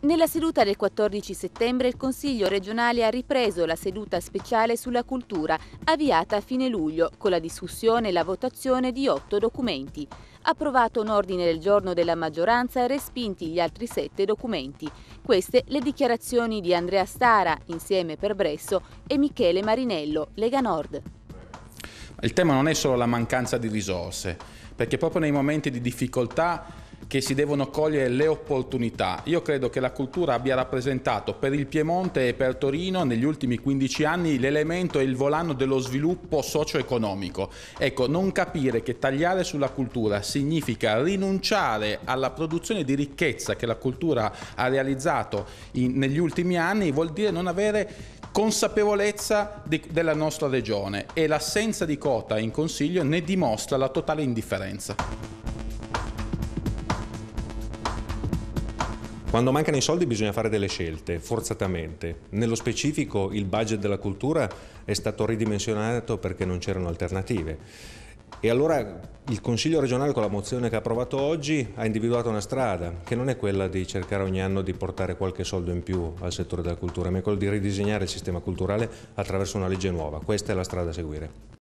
Nella seduta del 14 settembre il Consiglio regionale ha ripreso la seduta speciale sulla cultura, avviata a fine luglio, con la discussione e la votazione di otto documenti. Approvato un ordine del giorno della maggioranza e respinti gli altri sette documenti. Queste le dichiarazioni di Andrea Stara, insieme per Bresso, e Michele Marinello, Lega Nord. Il tema non è solo la mancanza di risorse, perché proprio nei momenti di difficoltà che si devono cogliere le opportunità. Io credo che la cultura abbia rappresentato per il Piemonte e per Torino negli ultimi 15 anni l'elemento e il volano dello sviluppo socio-economico. Ecco, non capire che tagliare sulla cultura significa rinunciare alla produzione di ricchezza che la cultura ha realizzato in, negli ultimi anni vuol dire non avere consapevolezza di, della nostra regione e l'assenza di quota in Consiglio ne dimostra la totale indifferenza. Quando mancano i soldi bisogna fare delle scelte, forzatamente. Nello specifico il budget della cultura è stato ridimensionato perché non c'erano alternative. E allora il Consiglio regionale con la mozione che ha approvato oggi ha individuato una strada che non è quella di cercare ogni anno di portare qualche soldo in più al settore della cultura, ma è quella di ridisegnare il sistema culturale attraverso una legge nuova. Questa è la strada a seguire.